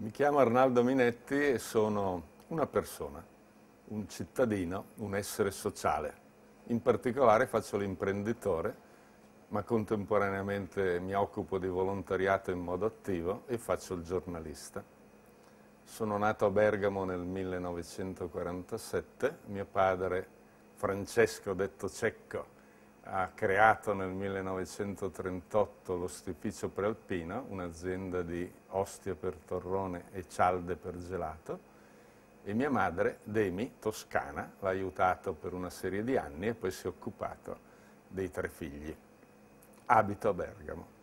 Mi chiamo Arnaldo Minetti e sono una persona, un cittadino, un essere sociale. In particolare faccio l'imprenditore, ma contemporaneamente mi occupo di volontariato in modo attivo e faccio il giornalista. Sono nato a Bergamo nel 1947, mio padre Francesco detto Cecco ha creato nel 1938 l'ostificio Prealpino, un'azienda di ostie per torrone e cialde per gelato, e mia madre, Demi, toscana, l'ha aiutato per una serie di anni e poi si è occupato dei tre figli. Abito a Bergamo.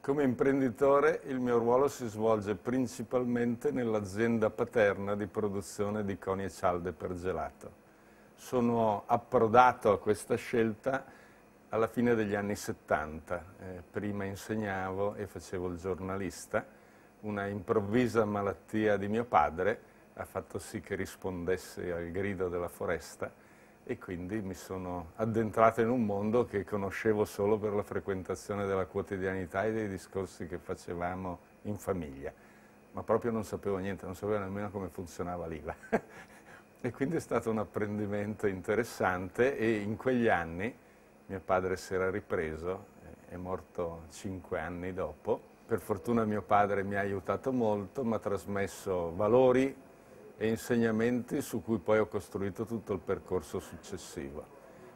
Come imprenditore il mio ruolo si svolge principalmente nell'azienda paterna di produzione di coni e cialde per gelato. Sono approdato a questa scelta alla fine degli anni 70. Eh, prima insegnavo e facevo il giornalista. Una improvvisa malattia di mio padre ha fatto sì che rispondesse al grido della foresta e quindi mi sono addentrato in un mondo che conoscevo solo per la frequentazione della quotidianità e dei discorsi che facevamo in famiglia. Ma proprio non sapevo niente, non sapevo nemmeno come funzionava l'IVA. e quindi è stato un apprendimento interessante e in quegli anni mio padre si era ripreso, è morto cinque anni dopo. Per fortuna mio padre mi ha aiutato molto, mi ha trasmesso valori e insegnamenti su cui poi ho costruito tutto il percorso successivo.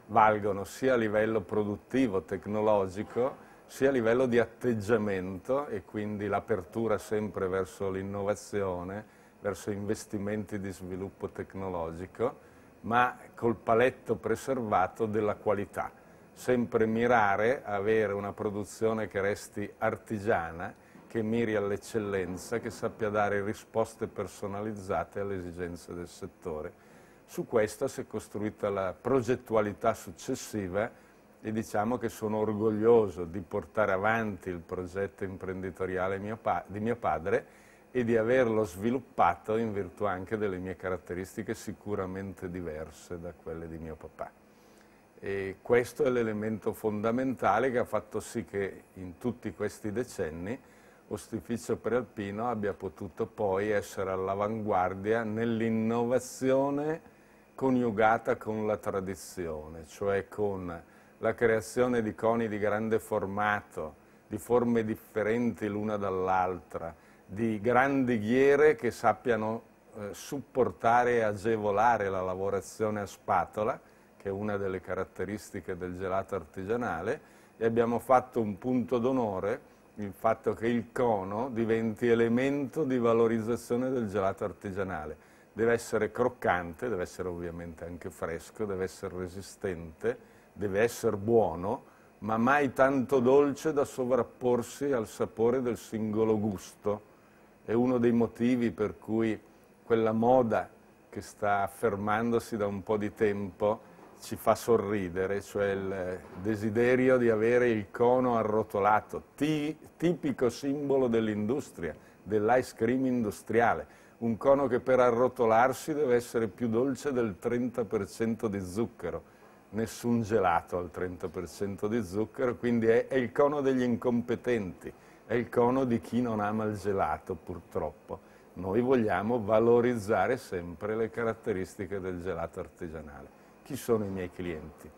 Valgono sia a livello produttivo, tecnologico, sia a livello di atteggiamento e quindi l'apertura sempre verso l'innovazione, verso investimenti di sviluppo tecnologico, ma col paletto preservato della qualità sempre mirare a avere una produzione che resti artigiana, che miri all'eccellenza, che sappia dare risposte personalizzate alle esigenze del settore. Su questa si è costruita la progettualità successiva e diciamo che sono orgoglioso di portare avanti il progetto imprenditoriale mio di mio padre e di averlo sviluppato in virtù anche delle mie caratteristiche sicuramente diverse da quelle di mio papà. E questo è l'elemento fondamentale che ha fatto sì che in tutti questi decenni Ostificio Prealpino abbia potuto poi essere all'avanguardia nell'innovazione coniugata con la tradizione, cioè con la creazione di coni di grande formato, di forme differenti l'una dall'altra, di grandi ghiere che sappiano eh, supportare e agevolare la lavorazione a spatola, che è una delle caratteristiche del gelato artigianale, e abbiamo fatto un punto d'onore il fatto che il cono diventi elemento di valorizzazione del gelato artigianale. Deve essere croccante, deve essere ovviamente anche fresco, deve essere resistente, deve essere buono, ma mai tanto dolce da sovrapporsi al sapore del singolo gusto. È uno dei motivi per cui quella moda che sta affermandosi da un po' di tempo ci fa sorridere, cioè il desiderio di avere il cono arrotolato, ti, tipico simbolo dell'industria, dell'ice cream industriale. Un cono che per arrotolarsi deve essere più dolce del 30% di zucchero. Nessun gelato al 30% di zucchero, quindi è, è il cono degli incompetenti, è il cono di chi non ama il gelato, purtroppo noi vogliamo valorizzare sempre le caratteristiche del gelato artigianale chi sono i miei clienti?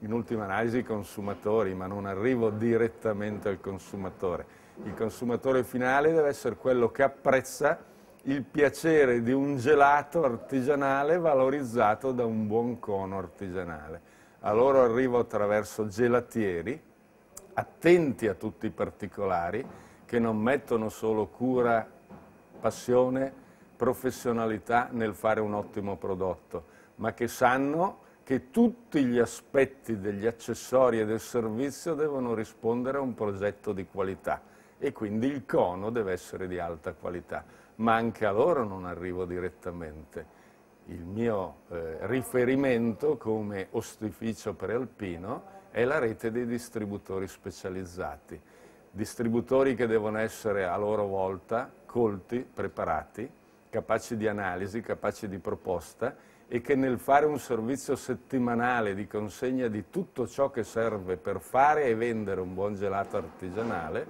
In ultima analisi i consumatori, ma non arrivo direttamente al consumatore. Il consumatore finale deve essere quello che apprezza il piacere di un gelato artigianale valorizzato da un buon cono artigianale. A loro arrivo attraverso gelatieri, attenti a tutti i particolari, che non mettono solo cura, passione, professionalità nel fare un ottimo prodotto, ma che sanno che tutti gli aspetti degli accessori e del servizio devono rispondere a un progetto di qualità e quindi il cono deve essere di alta qualità, ma anche a loro non arrivo direttamente. Il mio eh, riferimento come ostificio prealpino è la rete dei distributori specializzati, distributori che devono essere a loro volta colti, preparati, capaci di analisi, capaci di proposta e che nel fare un servizio settimanale di consegna di tutto ciò che serve per fare e vendere un buon gelato artigianale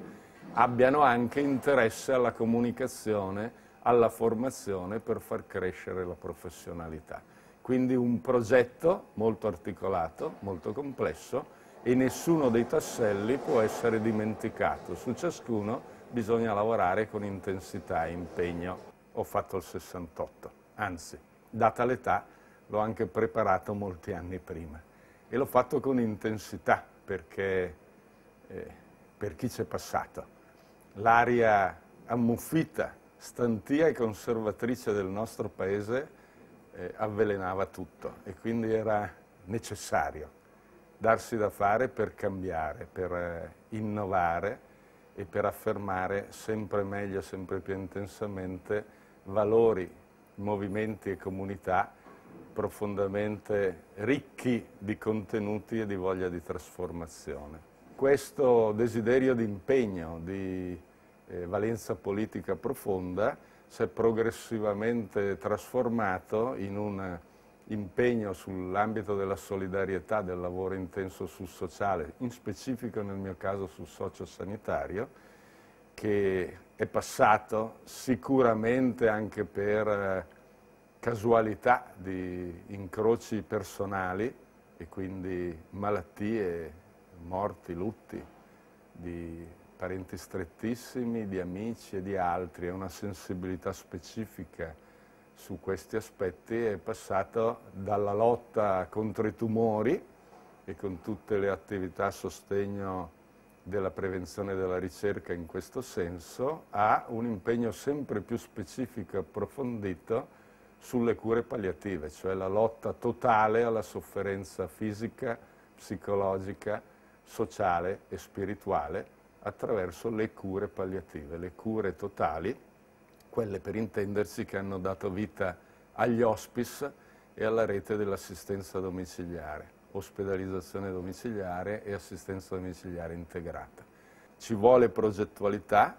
abbiano anche interesse alla comunicazione, alla formazione per far crescere la professionalità. Quindi un progetto molto articolato, molto complesso e nessuno dei tasselli può essere dimenticato. Su ciascuno bisogna lavorare con intensità e impegno. Ho fatto il 68, anzi data l'età, l'ho anche preparato molti anni prima. E l'ho fatto con intensità, perché eh, per chi c'è passato, l'aria ammuffita, stantia e conservatrice del nostro paese eh, avvelenava tutto e quindi era necessario darsi da fare per cambiare, per eh, innovare e per affermare sempre meglio, sempre più intensamente valori movimenti e comunità profondamente ricchi di contenuti e di voglia di trasformazione. Questo desiderio di impegno, di eh, valenza politica profonda, si è progressivamente trasformato in un impegno sull'ambito della solidarietà, del lavoro intenso sul sociale, in specifico nel mio caso sul socio sanitario, che è passato sicuramente anche per eh, casualità di incroci personali e quindi malattie, morti, lutti di parenti strettissimi, di amici e di altri, è una sensibilità specifica su questi aspetti, è passato dalla lotta contro i tumori e con tutte le attività a sostegno della prevenzione e della ricerca in questo senso, ha un impegno sempre più specifico e approfondito sulle cure palliative, cioè la lotta totale alla sofferenza fisica, psicologica, sociale e spirituale attraverso le cure palliative, le cure totali, quelle per intendersi che hanno dato vita agli hospice e alla rete dell'assistenza domiciliare ospedalizzazione domiciliare e assistenza domiciliare integrata. Ci vuole progettualità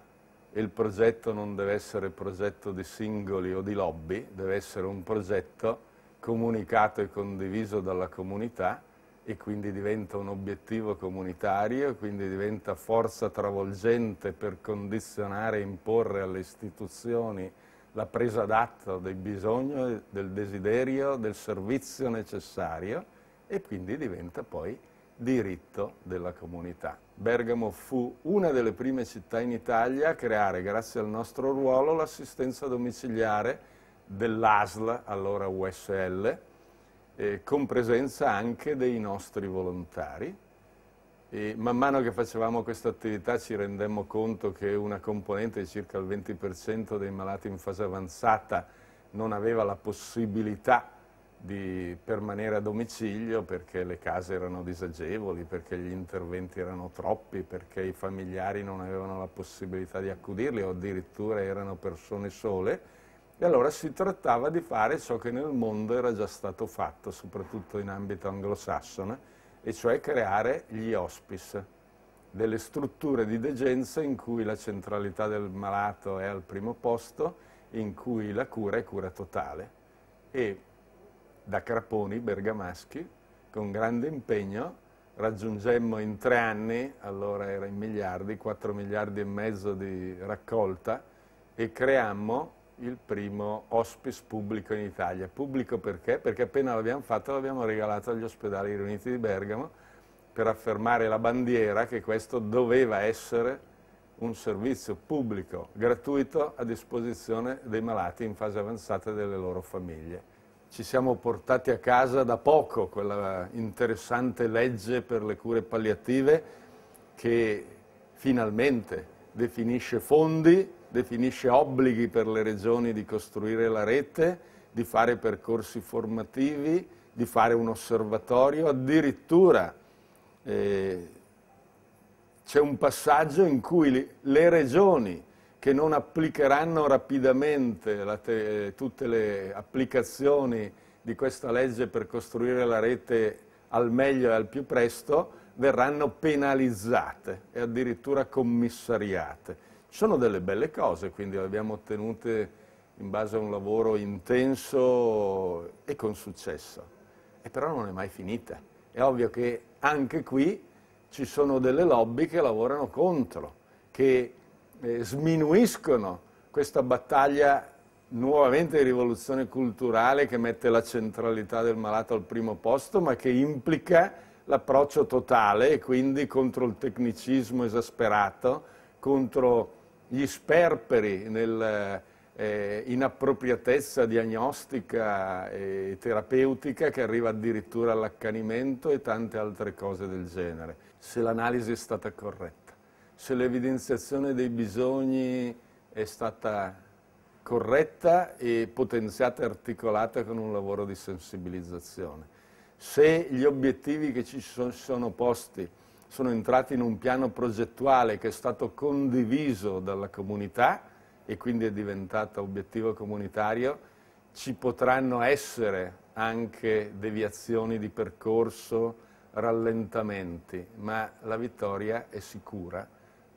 e il progetto non deve essere progetto di singoli o di lobby, deve essere un progetto comunicato e condiviso dalla comunità e quindi diventa un obiettivo comunitario, quindi diventa forza travolgente per condizionare e imporre alle istituzioni la presa d'atto del bisogno, del desiderio, del servizio necessario e quindi diventa poi diritto della comunità. Bergamo fu una delle prime città in Italia a creare, grazie al nostro ruolo, l'assistenza domiciliare dell'ASL, allora USL, eh, con presenza anche dei nostri volontari. E man mano che facevamo questa attività ci rendemmo conto che una componente di circa il 20% dei malati in fase avanzata non aveva la possibilità di permanere a domicilio perché le case erano disagevoli, perché gli interventi erano troppi, perché i familiari non avevano la possibilità di accudirli o addirittura erano persone sole. E allora si trattava di fare ciò che nel mondo era già stato fatto, soprattutto in ambito anglosassone, e cioè creare gli hospice, delle strutture di degenza in cui la centralità del malato è al primo posto, in cui la cura è cura totale. E da Craponi, bergamaschi, con grande impegno raggiungemmo in tre anni, allora era in miliardi, 4 miliardi e mezzo di raccolta e creammo il primo hospice pubblico in Italia. Pubblico perché? Perché appena l'abbiamo fatto l'abbiamo regalato agli ospedali riuniti di Bergamo per affermare la bandiera che questo doveva essere un servizio pubblico gratuito a disposizione dei malati in fase avanzata e delle loro famiglie ci siamo portati a casa da poco quella interessante legge per le cure palliative che finalmente definisce fondi, definisce obblighi per le regioni di costruire la rete, di fare percorsi formativi, di fare un osservatorio, addirittura eh, c'è un passaggio in cui le regioni che non applicheranno rapidamente te, tutte le applicazioni di questa legge per costruire la rete al meglio e al più presto, verranno penalizzate e addirittura commissariate. Sono delle belle cose, quindi le abbiamo ottenute in base a un lavoro intenso e con successo. E però non è mai finita. È ovvio che anche qui ci sono delle lobby che lavorano contro, che eh, sminuiscono questa battaglia nuovamente di rivoluzione culturale che mette la centralità del malato al primo posto, ma che implica l'approccio totale e quindi contro il tecnicismo esasperato, contro gli sperperi nell'inappropriatezza Eh, diagnostica e terapeutica che arriva addirittura all'accanimento e tante altre cose del genere, se l'analisi è stata corretta se l'evidenziazione dei bisogni è stata corretta e potenziata e articolata con un lavoro di sensibilizzazione. Se gli obiettivi che ci sono posti sono entrati in un piano progettuale che è stato condiviso dalla comunità e quindi è diventato obiettivo comunitario, ci potranno essere anche deviazioni di percorso, rallentamenti, ma la vittoria è sicura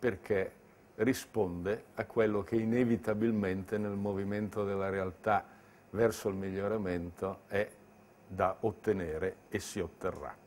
perché risponde a quello che inevitabilmente nel movimento della realtà verso il miglioramento è da ottenere e si otterrà.